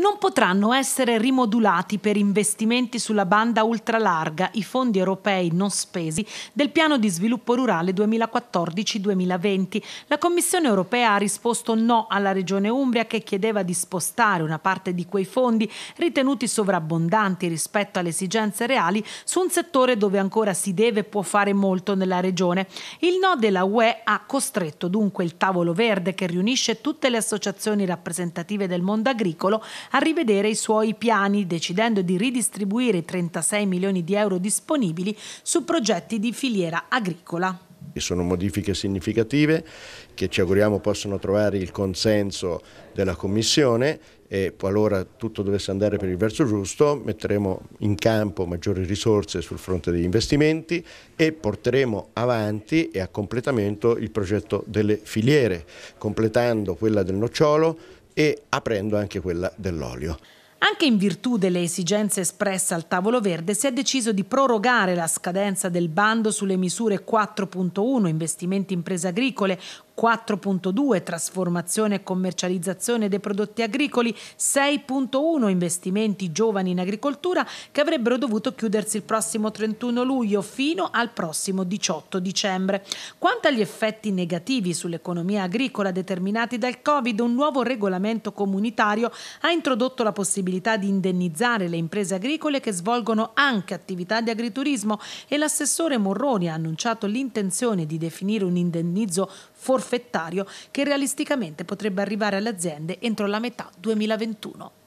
Non potranno essere rimodulati per investimenti sulla banda ultralarga i fondi europei non spesi del Piano di sviluppo rurale 2014-2020. La Commissione europea ha risposto no alla Regione Umbria che chiedeva di spostare una parte di quei fondi ritenuti sovrabbondanti rispetto alle esigenze reali su un settore dove ancora si deve e può fare molto nella Regione. Il no della UE ha costretto dunque il tavolo verde che riunisce tutte le associazioni rappresentative del mondo agricolo a rivedere i suoi piani, decidendo di ridistribuire 36 milioni di euro disponibili su progetti di filiera agricola. Sono modifiche significative che ci auguriamo possano trovare il consenso della Commissione e qualora tutto dovesse andare per il verso giusto metteremo in campo maggiori risorse sul fronte degli investimenti e porteremo avanti e a completamento il progetto delle filiere, completando quella del nocciolo e aprendo anche quella dell'olio. Anche in virtù delle esigenze espresse al tavolo verde si è deciso di prorogare la scadenza del bando sulle misure 4.1 investimenti imprese agricole, 4.2 trasformazione e commercializzazione dei prodotti agricoli, 6.1 investimenti giovani in agricoltura che avrebbero dovuto chiudersi il prossimo 31 luglio fino al prossimo 18 dicembre. Quanto agli effetti negativi sull'economia agricola determinati dal Covid, un nuovo regolamento comunitario ha introdotto la possibilità di indennizzare le imprese agricole che svolgono anche attività di agriturismo e l'assessore Morroni ha annunciato l'intenzione di definire un indennizzo forfettario che realisticamente potrebbe arrivare alle aziende entro la metà 2021.